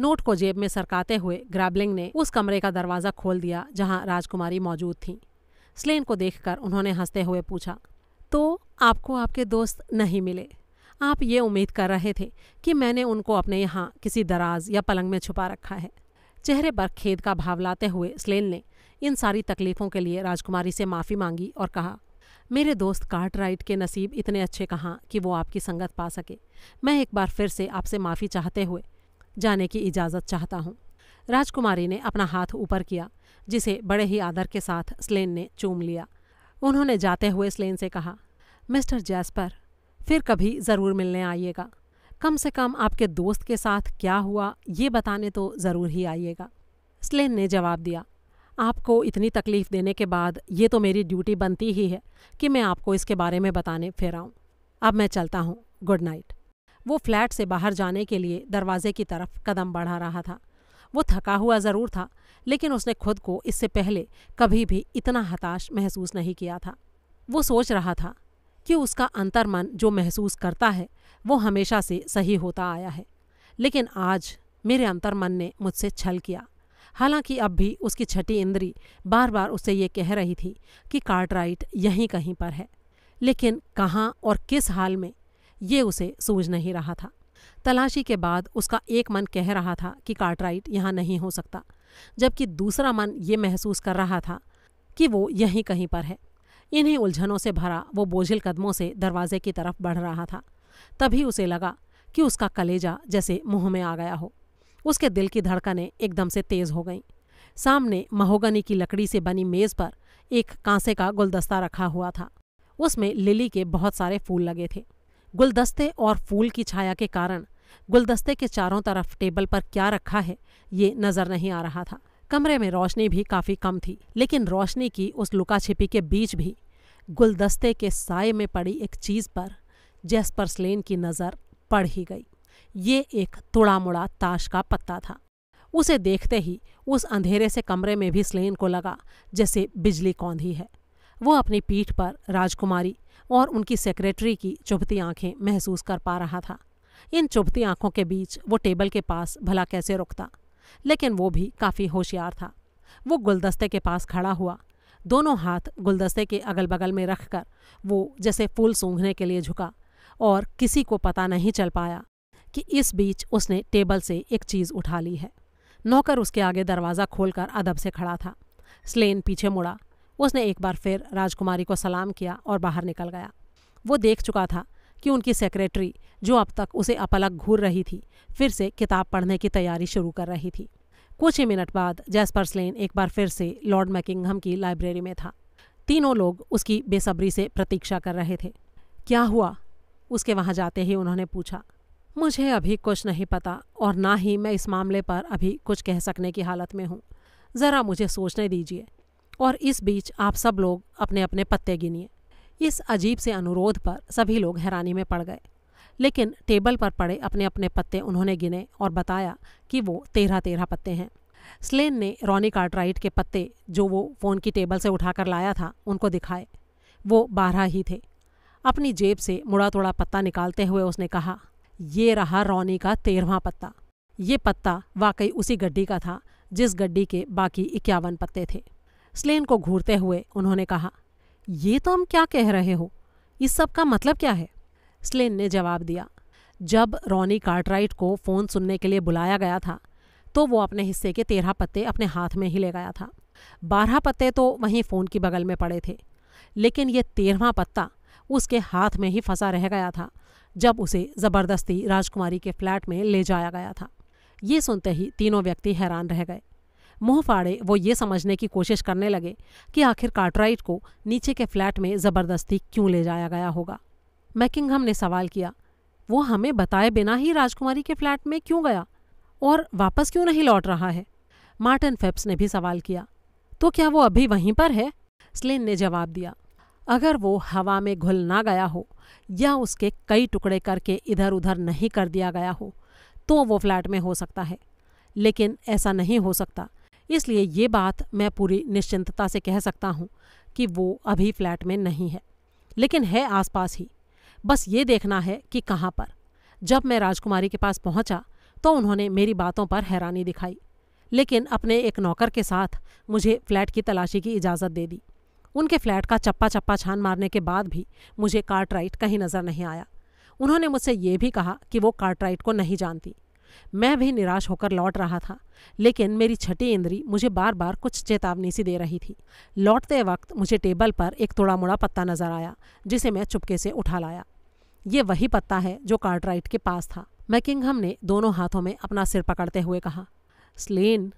नोट को जेब में सरकाते हुए ग्रैबलिंग ने उस कमरे का दरवाज़ा खोल दिया जहाँ राजकुमारी मौजूद थीं स्लेन को देखकर उन्होंने हंसते हुए पूछा तो आपको आपके दोस्त नहीं मिले आप ये उम्मीद कर रहे थे कि मैंने उनको अपने यहाँ किसी दराज या पलंग में छुपा रखा है चेहरे पर खेद का भाव लाते हुए स्लेन ने इन सारी तकलीफ़ों के लिए राजकुमारी से माफ़ी मांगी और कहा मेरे दोस्त कार्ट राइट के नसीब इतने अच्छे कहाँ कि वो आपकी संगत पा सके मैं एक बार फिर से आपसे माफ़ी चाहते हुए जाने की इजाज़त चाहता हूँ राजकुमारी ने अपना हाथ ऊपर किया जिसे बड़े ही आदर के साथ स्लेन ने चूम लिया उन्होंने जाते हुए स्लेन से कहा मिस्टर जैस्पर फिर कभी ज़रूर मिलने आइएगा कम से कम आपके दोस्त के साथ क्या हुआ ये बताने तो ज़रूर ही आइएगा स्लेन ने जवाब दिया आपको इतनी तकलीफ़ देने के बाद ये तो मेरी ड्यूटी बनती ही है कि मैं आपको इसके बारे में बताने फिर आऊँ अब मैं चलता हूँ गुड नाइट वो फ्लैट से बाहर जाने के लिए दरवाजे की तरफ कदम बढ़ा रहा था वो थका हुआ ज़रूर था लेकिन उसने खुद को इससे पहले कभी भी इतना हताश महसूस नहीं किया था वो सोच रहा था कि उसका अंतर्मन जो महसूस करता है वो हमेशा से सही होता आया है लेकिन आज मेरे अंतर्मन ने मुझसे छल किया हालांकि अब भी उसकी छठी इंद्री बार बार उससे ये कह रही थी कि कार्टराइट यहीं कहीं पर है लेकिन कहाँ और किस हाल में ये उसे सूझ नहीं रहा था तलाशी के बाद उसका एक मन कह रहा था कि कार्टराइट यहाँ नहीं हो सकता जबकि दूसरा मन ये महसूस कर रहा था कि वो यहीं कहीं पर है इन्हीं उलझनों से भरा वो बोझिल कदमों से दरवाजे की तरफ बढ़ रहा था तभी उसे लगा कि उसका कलेजा जैसे मुंह में आ गया हो उसके दिल की धड़कनें एकदम से तेज हो गईं सामने महोगनी की लकड़ी से बनी मेज पर एक कांसे का गुलदस्ता रखा हुआ था उसमें लिली के बहुत सारे फूल लगे थे गुलदस्ते और फूल की छाया के कारण गुलदस्ते के चारों तरफ टेबल पर क्या रखा है ये नजर नहीं आ रहा था कमरे में रोशनी भी काफी कम थी लेकिन रोशनी की उस लुका छिपी के बीच भी गुलदस्ते के साय में पड़ी एक चीज पर जेस्पर स्लेन की नजर पड़ ही गई ये एक तुड़ा मुड़ा ताश का पत्ता था उसे देखते ही उस अंधेरे से कमरे में भी स्लेन को लगा जैसे बिजली कौंधी है वो अपनी पीठ पर राजकुमारी और उनकी सेक्रेटरी की चुभती आंखें महसूस कर पा रहा था इन चुभती आंखों के बीच वो टेबल के पास भला कैसे रुकता लेकिन वो भी काफ़ी होशियार था वो गुलदस्ते के पास खड़ा हुआ दोनों हाथ गुलदस्ते के अगल बगल में रखकर वो जैसे फूल सूंघने के लिए झुका और किसी को पता नहीं चल पाया कि इस बीच उसने टेबल से एक चीज़ उठा ली है नौकर उसके आगे दरवाज़ा खोलकर अदब से खड़ा था स्लेन पीछे मुड़ा उसने एक बार फिर राजकुमारी को सलाम किया और बाहर निकल गया वो देख चुका था कि उनकी सेक्रेटरी जो अब तक उसे अपलग घूर रही थी फिर से किताब पढ़ने की तैयारी शुरू कर रही थी कुछ ही मिनट बाद जैसपर स्लेन एक बार फिर से लॉर्ड मैकिंगहम की लाइब्रेरी में था तीनों लोग उसकी बेसब्री से प्रतीक्षा कर रहे थे क्या हुआ उसके वहाँ जाते ही उन्होंने पूछा मुझे अभी कुछ नहीं पता और ना ही मैं इस मामले पर अभी कुछ कह सकने की हालत में हूँ ज़रा मुझे सोचने दीजिए और इस बीच आप सब लोग अपने अपने पत्ते गिनिए इस अजीब से अनुरोध पर सभी लोग हैरानी में पड़ गए लेकिन टेबल पर पड़े अपने अपने पत्ते उन्होंने गिने और बताया कि वो तेरह तेरह पत्ते हैं स्लेन ने रॉनी कार्टराइट के पत्ते जो वो फ़ोन की टेबल से उठाकर लाया था उनको दिखाए वो बारह ही थे अपनी जेब से मुड़ा तोड़ा पत्ता निकालते हुए उसने कहा ये रहा रॉनी का तेरहवा पत्ता ये पत्ता वाकई उसी गड्डी का था जिस गड्डी के बाकी इक्यावन पत्ते थे स्लेन को घूरते हुए उन्होंने कहा ये तो हम क्या कह रहे हो इस सब का मतलब क्या है स्लेन ने जवाब दिया जब रॉनी कार्टराइट को फ़ोन सुनने के लिए बुलाया गया था तो वो अपने हिस्से के तेरह पत्ते अपने हाथ में ही ले गया था बारह पत्ते तो वहीं फ़ोन की बगल में पड़े थे लेकिन ये तेरहवा पत्ता उसके हाथ में ही फंसा रह गया था जब उसे ज़बरदस्ती राजकुमारी के फ्लैट में ले जाया गया था ये सुनते ही तीनों व्यक्ति हैरान रह गए मुंह फाड़े वो ये समझने की कोशिश करने लगे कि आखिर कार्टराइट को नीचे के फ्लैट में ज़बरदस्ती क्यों ले जाया गया होगा मैकिंगहम ने सवाल किया वो हमें बताए बिना ही राजकुमारी के फ्लैट में क्यों गया और वापस क्यों नहीं लौट रहा है मार्टिन फेप्स ने भी सवाल किया तो क्या वो अभी वहीं पर है स्लेन ने जवाब दिया अगर वो हवा में घुल ना गया हो या उसके कई टुकड़े करके इधर उधर नहीं कर दिया गया हो तो वो फ्लैट में हो सकता है लेकिन ऐसा नहीं हो सकता इसलिए ये बात मैं पूरी निश्चिंतता से कह सकता हूँ कि वो अभी फ्लैट में नहीं है लेकिन है आसपास ही बस ये देखना है कि कहाँ पर जब मैं राजकुमारी के पास पहुँचा तो उन्होंने मेरी बातों पर हैरानी दिखाई लेकिन अपने एक नौकर के साथ मुझे फ्लैट की तलाशी की इजाज़त दे दी उनके फ्लैट का चप्पा चप्पा छान मारने के बाद भी मुझे कार्टराइट कहीं नज़र नहीं आया उन्होंने मुझसे ये भी कहा कि वो कार्टराइट को नहीं जानती मैं भी निराश होकर लौट रहा था लेकिन मेरी छठी इंद्री मुझे बार बार कुछ चेतावनी सी दे रही थी लौटते वक्त मुझे टेबल पर एक तोड़ा मुड़ा पत्ता नजर आया जिसे मैं चुपके से उठा लाया ये वही पत्ता है जो कार्टराइट के पास था मैकिंगहम ने दोनों हाथों में अपना सिर पकड़ते हुए कहा स्लेन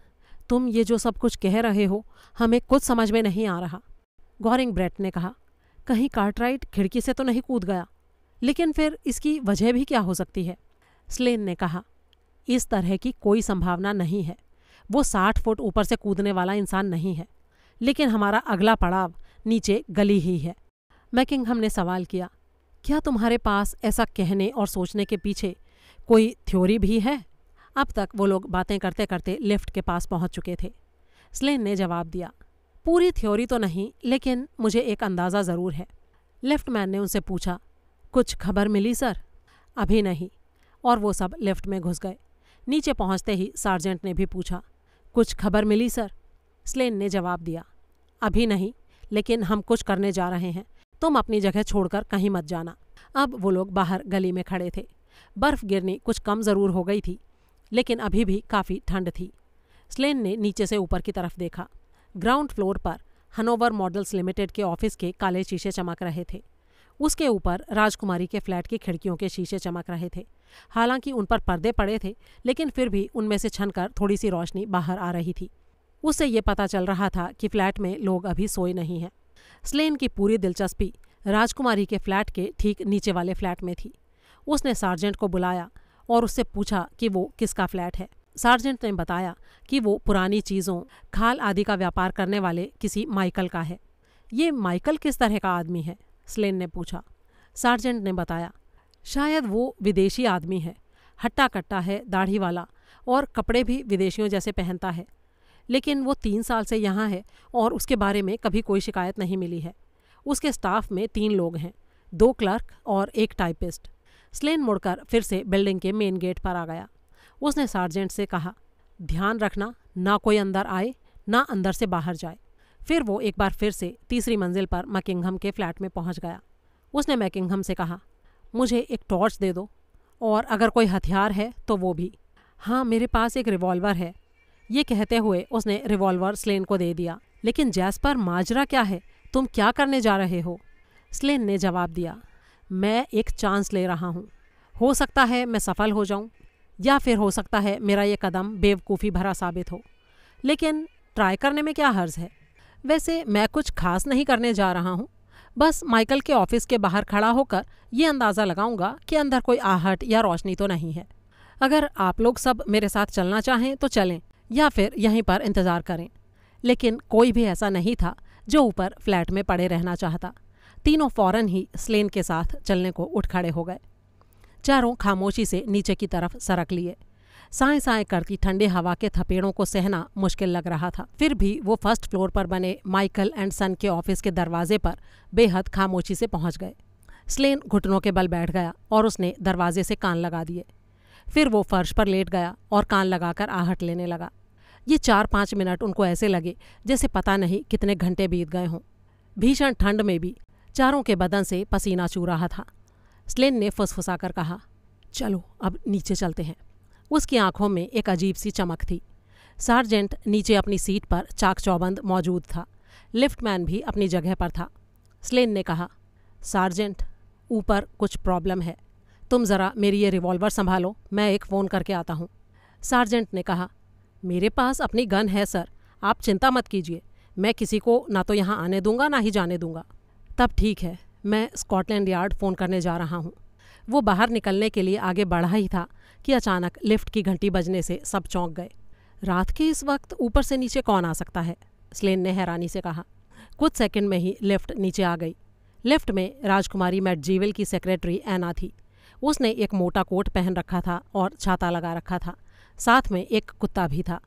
तुम ये जो सब कुछ कह रहे हो हमें कुछ समझ में नहीं आ रहा गौरिंग ब्रेट ने कहा कहीं कार्टराइट खिड़की से तो नहीं कूद गया लेकिन फिर इसकी वजह भी क्या हो सकती है स्लेन ने कहा इस तरह की कोई संभावना नहीं है वो साठ फुट ऊपर से कूदने वाला इंसान नहीं है लेकिन हमारा अगला पड़ाव नीचे गली ही है मैकिंगहम ने सवाल किया क्या तुम्हारे पास ऐसा कहने और सोचने के पीछे कोई थ्योरी भी है अब तक वो लोग बातें करते करते लिफ्ट के पास पहुंच चुके थे स्लेन ने जवाब दिया पूरी थ्योरी तो नहीं लेकिन मुझे एक अंदाज़ा ज़रूर है लिफ्ट मैन ने उनसे पूछा कुछ खबर मिली सर अभी नहीं और वो सब लिफ्ट में घुस गए नीचे पहुंचते ही सार्जेंट ने भी पूछा कुछ खबर मिली सर स्लेन ने जवाब दिया अभी नहीं लेकिन हम कुछ करने जा रहे हैं तुम अपनी जगह छोड़कर कहीं मत जाना अब वो लोग बाहर गली में खड़े थे बर्फ गिरनी कुछ कम जरूर हो गई थी लेकिन अभी भी काफ़ी ठंड थी स्लेन ने नीचे से ऊपर की तरफ देखा ग्राउंड फ्लोर पर हनोवर मॉडल्स लिमिटेड के ऑफिस के काले शीशे चमक रहे थे उसके ऊपर राजकुमारी के फ्लैट की खिड़कियों के शीशे चमक रहे थे हालांकि उन पर पर्दे पड़े थे लेकिन फिर भी उनमें से छनकर थोड़ी सी रोशनी बाहर आ रही थी उससे ये पता चल रहा था कि फ्लैट में लोग अभी सोए नहीं हैं स्लेन की पूरी दिलचस्पी राजकुमारी के फ्लैट के ठीक नीचे वाले फ्लैट में थी उसने सार्जेंट को बुलाया और उससे पूछा कि वो किसका फ्लैट है सार्जेंट ने बताया कि वो पुरानी चीज़ों खाल आदि का व्यापार करने वाले किसी माइकल का है ये माइकल किस तरह का आदमी है स्लेन ने पूछा सार्जेंट ने बताया शायद वो विदेशी आदमी है हट्टा कट्टा है दाढ़ी वाला और कपड़े भी विदेशियों जैसे पहनता है लेकिन वो तीन साल से यहाँ है और उसके बारे में कभी कोई शिकायत नहीं मिली है उसके स्टाफ में तीन लोग हैं दो क्लर्क और एक टाइपिस्ट स्लेन मुड़कर फिर से बिल्डिंग के मेन गेट पर आ गया उसने सार्जेंट से कहा ध्यान रखना ना कोई अंदर आए ना अंदर से बाहर जाए फिर वो एक बार फिर से तीसरी मंजिल पर मैकिंगम के फ्लैट में पहुंच गया उसने मैकिंगम से कहा मुझे एक टॉर्च दे दो और अगर कोई हथियार है तो वो भी हाँ मेरे पास एक रिवॉल्वर है ये कहते हुए उसने रिवॉल्वर स्लेन को दे दिया लेकिन जैसपर माजरा क्या है तुम क्या करने जा रहे हो स्लेन ने जवाब दिया मैं एक चांस ले रहा हूँ हो सकता है मैं सफल हो जाऊँ या फिर हो सकता है मेरा ये कदम बेवकूफ़ी भरा साबित हो लेकिन ट्राई करने में क्या हर्ज है वैसे मैं कुछ खास नहीं करने जा रहा हूँ बस माइकल के ऑफिस के बाहर खड़ा होकर ये अंदाज़ा लगाऊंगा कि अंदर कोई आहट या रोशनी तो नहीं है अगर आप लोग सब मेरे साथ चलना चाहें तो चलें या फिर यहीं पर इंतज़ार करें लेकिन कोई भी ऐसा नहीं था जो ऊपर फ्लैट में पड़े रहना चाहता तीनों फौरन ही स्लेन के साथ चलने को उठ खड़े हो गए चारों खामोशी से नीचे की तरफ सरक लिए साए साए करती ठंडे हवा के थपेड़ों को सहना मुश्किल लग रहा था फिर भी वो फर्स्ट फ्लोर पर बने माइकल एंड सन के ऑफिस के दरवाजे पर बेहद खामोशी से पहुंच गए स्लेन घुटनों के बल बैठ गया और उसने दरवाजे से कान लगा दिए फिर वो फर्श पर लेट गया और कान लगाकर आहट लेने लगा ये चार पाँच मिनट उनको ऐसे लगे जैसे पता नहीं कितने घंटे बीत गए हों भीषण ठंड में भी चारों के बदन से पसीना चू रहा था स्लेन ने फुसफुसा कर कहा चलो अब नीचे चलते हैं उसकी आंखों में एक अजीब सी चमक थी सार्जेंट नीचे अपनी सीट पर चाक चौबंद मौजूद था लिफ्टमैन भी अपनी जगह पर था स्लेन ने कहा सार्जेंट ऊपर कुछ प्रॉब्लम है तुम ज़रा मेरी ये रिवॉल्वर संभालो मैं एक फ़ोन करके आता हूँ सार्जेंट ने कहा मेरे पास अपनी गन है सर आप चिंता मत कीजिए मैं किसी को ना तो यहाँ आने दूंगा ना ही जाने दूंगा तब ठीक है मैं स्कॉटलैंड यार्ड फ़ोन करने जा रहा हूँ वो बाहर निकलने के लिए आगे बढ़ा ही था कि अचानक लिफ्ट की घंटी बजने से सब चौंक गए रात के इस वक्त ऊपर से नीचे कौन आ सकता है स्लेन ने हैरानी से कहा कुछ सेकंड में ही लिफ्ट नीचे आ गई लिफ्ट में राजकुमारी मैटजीवल की सेक्रेटरी एना थी उसने एक मोटा कोट पहन रखा था और छाता लगा रखा था साथ में एक कुत्ता भी था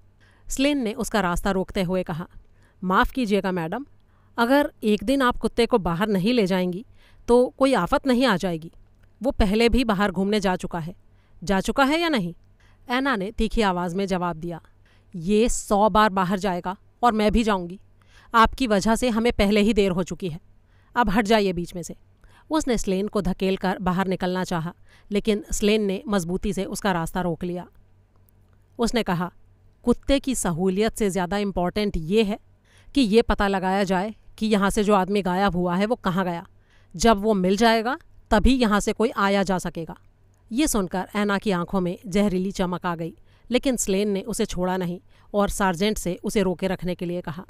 स्लेन ने उसका रास्ता रोकते हुए कहा माफ़ कीजिएगा मैडम अगर एक दिन आप कुत्ते को बाहर नहीं ले जाएंगी तो कोई आफत नहीं आ जाएगी वो पहले भी बाहर घूमने जा चुका है जा चुका है या नहीं ऐना ने तीखी आवाज़ में जवाब दिया ये सौ बार बाहर जाएगा और मैं भी जाऊंगी आपकी वजह से हमें पहले ही देर हो चुकी है अब हट जाइए बीच में से उसने स्लेन को धकेल कर बाहर निकलना चाहा लेकिन स्लेन ने मजबूती से उसका रास्ता रोक लिया उसने कहा कुत्ते की सहूलियत से ज़्यादा इम्पॉर्टेंट ये है कि ये पता लगाया जाए कि यहाँ से जो आदमी गायब हुआ है वो कहाँ गया जब वो मिल जाएगा तभी यहाँ से कोई आया जा सकेगा ये सुनकर ऐना की आंखों में जहरीली चमक आ गई लेकिन स्लेन ने उसे छोड़ा नहीं और सार्जेंट से उसे रोके रखने के लिए कहा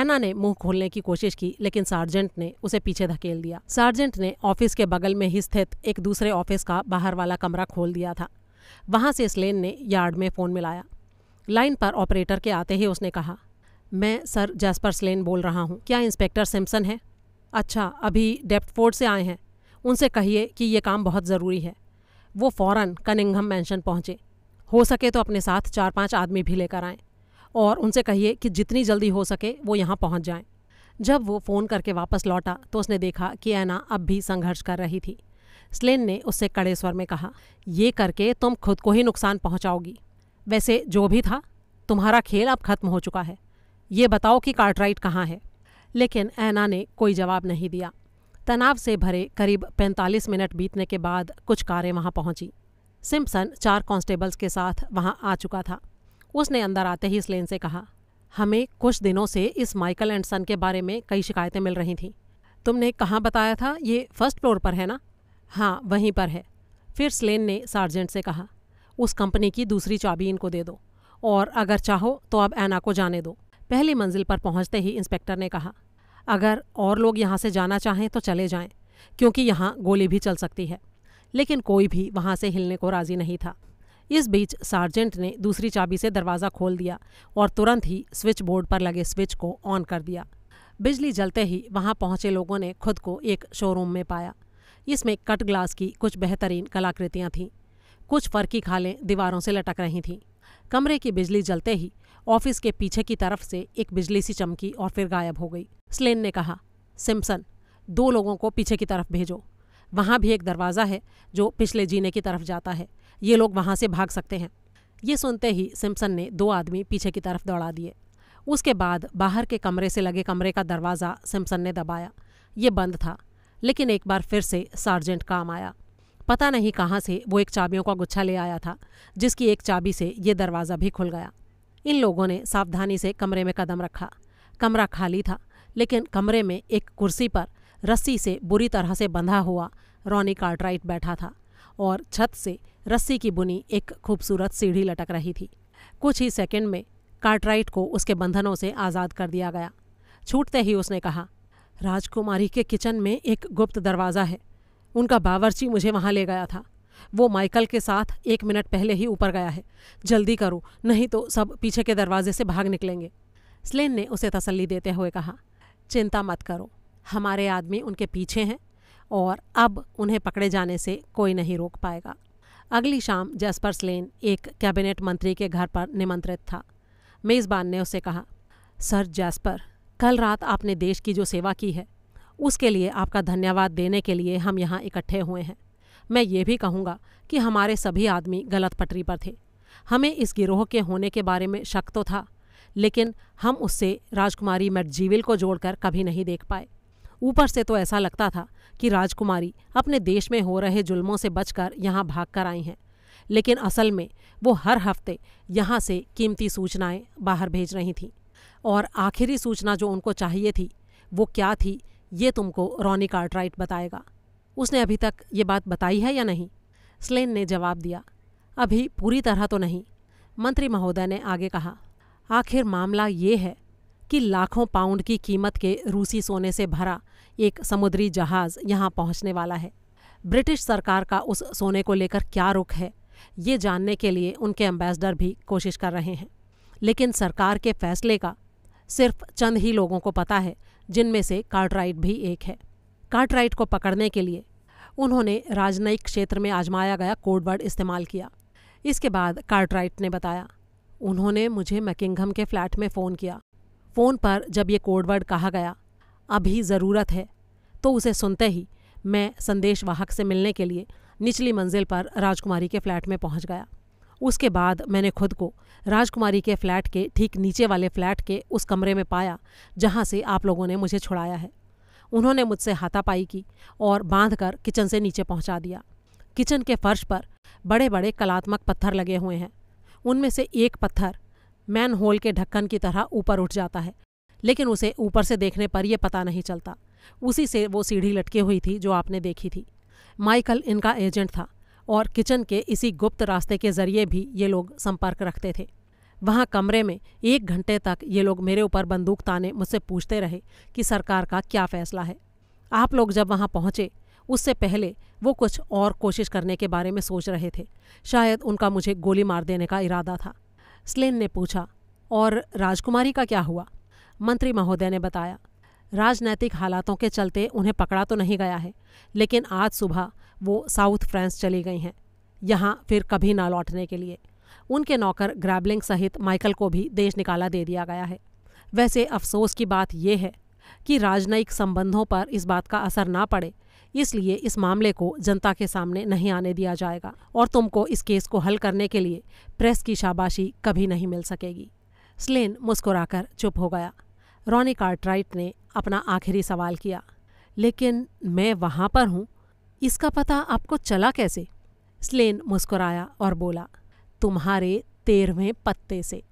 ऐना ने मुंह खोलने की कोशिश की लेकिन सार्जेंट ने उसे पीछे धकेल दिया सार्जेंट ने ऑफिस के बगल में ही स्थित एक दूसरे ऑफिस का बाहर वाला कमरा खोल दिया था वहां से स्लेन ने यार्ड में फ़ोन मिलाया लाइन पर ऑपरेटर के आते ही उसने कहा मैं सर जैसपर स्लेन बोल रहा हूँ क्या इंस्पेक्टर सैमसन है अच्छा अभी डेप्टफोर्ड से आए हैं उनसे कहिए कि ये काम बहुत ज़रूरी है वो फ़ौर कनिंघम मैंशन पहुँचे हो सके तो अपने साथ चार पाँच आदमी भी लेकर आएँ और उनसे कहिए कि जितनी जल्दी हो सके वो यहाँ पहुँच जाएँ जब वो फ़ोन करके वापस लौटा तो उसने देखा कि ऐना अब भी संघर्ष कर रही थी स्लेन ने उससे कड़े स्वर में कहा ये करके तुम खुद को ही नुकसान पहुँचाओगी वैसे जो भी था तुम्हारा खेल अब खत्म हो चुका है ये बताओ कि कार्टराइट कहाँ है लेकिन ऐना ने कोई जवाब नहीं दिया तनाव से भरे करीब 45 मिनट बीतने के बाद कुछ कारें वहां पहुंची सिम्पसन चार कांस्टेबल्स के साथ वहां आ चुका था उसने अंदर आते ही स्लेन से कहा हमें कुछ दिनों से इस माइकल एंड सन के बारे में कई शिकायतें मिल रही थीं तुमने कहाँ बताया था ये फर्स्ट फ्लोर पर है ना हाँ वहीं पर है फिर स्लेन ने सार्जेंट से कहा उस कंपनी की दूसरी चाबी इनको दे दो और अगर चाहो तो अब ऐना को जाने दो पहली मंजिल पर पहुंचते ही इंस्पेक्टर ने कहा अगर और लोग यहाँ से जाना चाहें तो चले जाएं क्योंकि यहाँ गोली भी चल सकती है लेकिन कोई भी वहाँ से हिलने को राजी नहीं था इस बीच सार्जेंट ने दूसरी चाबी से दरवाज़ा खोल दिया और तुरंत ही स्विच बोर्ड पर लगे स्विच को ऑन कर दिया बिजली जलते ही वहाँ पहुँचे लोगों ने खुद को एक शोरूम में पाया इसमें कट ग्लास की कुछ बेहतरीन कलाकृतियाँ थीं कुछ फर्की खालें दीवारों से लटक रही थीं कमरे की बिजली जलते ही ऑफिस के पीछे की तरफ से एक बिजली सी चमकी और फिर गायब हो गई स्लेन ने कहा सिम्सन दो लोगों को पीछे की तरफ भेजो वहाँ भी एक दरवाज़ा है जो पिछले जीने की तरफ जाता है ये लोग वहाँ से भाग सकते हैं ये सुनते ही सिम्सन ने दो आदमी पीछे की तरफ दौड़ा दिए उसके बाद बाहर के कमरे से लगे कमरे का दरवाज़ा सिम्सन ने दबाया ये बंद था लेकिन एक बार फिर से सार्जेंट काम आया पता नहीं कहाँ से वो एक चाबियों का गुच्छा ले आया था जिसकी एक चाबी से ये दरवाज़ा भी खुल गया इन लोगों ने सावधानी से कमरे में कदम रखा कमरा खाली था लेकिन कमरे में एक कुर्सी पर रस्सी से बुरी तरह से बंधा हुआ रॉनी कार्टराइट बैठा था और छत से रस्सी की बुनी एक खूबसूरत सीढ़ी लटक रही थी कुछ ही सेकंड में कार्टराइट को उसके बंधनों से आज़ाद कर दिया गया छूटते ही उसने कहा राजकुमारी के किचन में एक गुप्त दरवाज़ा है उनका बावर्ची मुझे वहाँ ले गया था वो माइकल के साथ एक मिनट पहले ही ऊपर गया है जल्दी करो नहीं तो सब पीछे के दरवाजे से भाग निकलेंगे स्लेन ने उसे तसल्ली देते हुए कहा चिंता मत करो हमारे आदमी उनके पीछे हैं और अब उन्हें पकड़े जाने से कोई नहीं रोक पाएगा अगली शाम जैसपर स्लेन एक कैबिनेट मंत्री के घर पर निमंत्रित था मेज़बान ने उसे कहा सर जैसपर कल रात आपने देश की जो सेवा की है उसके लिए आपका धन्यवाद देने के लिए हम यहाँ इकट्ठे हुए हैं मैं ये भी कहूँगा कि हमारे सभी आदमी गलत पटरी पर थे हमें इस गिरोह के होने के बारे में शक तो था लेकिन हम उससे राजकुमारी मटजीविल को जोड़कर कभी नहीं देख पाए ऊपर से तो ऐसा लगता था कि राजकुमारी अपने देश में हो रहे जुल्मों से बचकर यहाँ भाग कर आई हैं लेकिन असल में वो हर हफ्ते यहाँ से कीमती सूचनाएं बाहर भेज रही थीं और आखिरी सूचना जो उनको चाहिए थी वो क्या थी ये तुमको रॉनी कार्टराइट बताएगा उसने अभी तक ये बात बताई है या नहीं स्लेन ने जवाब दिया अभी पूरी तरह तो नहीं मंत्री महोदय ने आगे कहा आखिर मामला ये है कि लाखों पाउंड की कीमत के रूसी सोने से भरा एक समुद्री जहाज यहाँ पहुँचने वाला है ब्रिटिश सरकार का उस सोने को लेकर क्या रुख है ये जानने के लिए उनके एम्बेसडर भी कोशिश कर रहे हैं लेकिन सरकार के फैसले का सिर्फ चंद ही लोगों को पता है जिनमें से कार्टराइट भी एक है कार्टराइट को पकड़ने के लिए उन्होंने राजनयिक क्षेत्र में आजमाया गया कोडवर्ड इस्तेमाल किया इसके बाद कार्टराइट ने बताया उन्होंने मुझे मैकिंगम के फ्लैट में फ़ोन किया फ़ोन पर जब ये कोडवर्ड कहा गया अभी ज़रूरत है तो उसे सुनते ही मैं संदेशवाहक से मिलने के लिए निचली मंजिल पर राजकुमारी के फ्लैट में पहुंच गया उसके बाद मैंने खुद को राजकुमारी के फ्लैट के ठीक नीचे वाले फ्लैट के उस कमरे में पाया जहाँ से आप लोगों ने मुझे छुड़ाया है उन्होंने मुझसे हाथापाई की और बांधकर किचन से नीचे पहुंचा दिया किचन के फर्श पर बड़े बड़े कलात्मक पत्थर लगे हुए हैं उनमें से एक पत्थर मैन होल के ढक्कन की तरह ऊपर उठ जाता है लेकिन उसे ऊपर से देखने पर यह पता नहीं चलता उसी से वो सीढ़ी लटकी हुई थी जो आपने देखी थी माइकल इनका एजेंट था और किचन के इसी गुप्त रास्ते के जरिए भी ये लोग संपर्क रखते थे वहाँ कमरे में एक घंटे तक ये लोग मेरे ऊपर बंदूक ताने मुझसे पूछते रहे कि सरकार का क्या फैसला है आप लोग जब वहाँ पहुँचे उससे पहले वो कुछ और कोशिश करने के बारे में सोच रहे थे शायद उनका मुझे गोली मार देने का इरादा था स्लेन ने पूछा और राजकुमारी का क्या हुआ मंत्री महोदय ने बताया राजनैतिक हालातों के चलते उन्हें पकड़ा तो नहीं गया है लेकिन आज सुबह वो साउथ फ्रांस चली गई हैं यहाँ फिर कभी ना लौटने के लिए उनके नौकर ग्रैबलिंग सहित माइकल को भी देश निकाला दे दिया गया है वैसे अफसोस की बात यह है कि राजनयिक संबंधों पर इस बात का असर ना पड़े इसलिए इस मामले को जनता के सामने नहीं आने दिया जाएगा और तुमको इस केस को हल करने के लिए प्रेस की शाबाशी कभी नहीं मिल सकेगी स्लेन मुस्कुराकर चुप हो गया रॉनी कार्टराइट ने अपना आखिरी सवाल किया लेकिन मैं वहाँ पर हूँ इसका पता आपको चला कैसे स्लेन मुस्कुराया और बोला तुम्हारे तेरहवें पत्ते से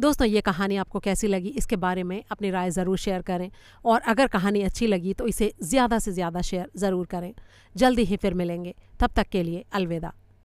दोस्तों ये कहानी आपको कैसी लगी इसके बारे में अपनी राय ज़रूर शेयर करें और अगर कहानी अच्छी लगी तो इसे ज़्यादा से ज़्यादा शेयर ज़रूर करें जल्दी ही फिर मिलेंगे तब तक के लिए अलविदा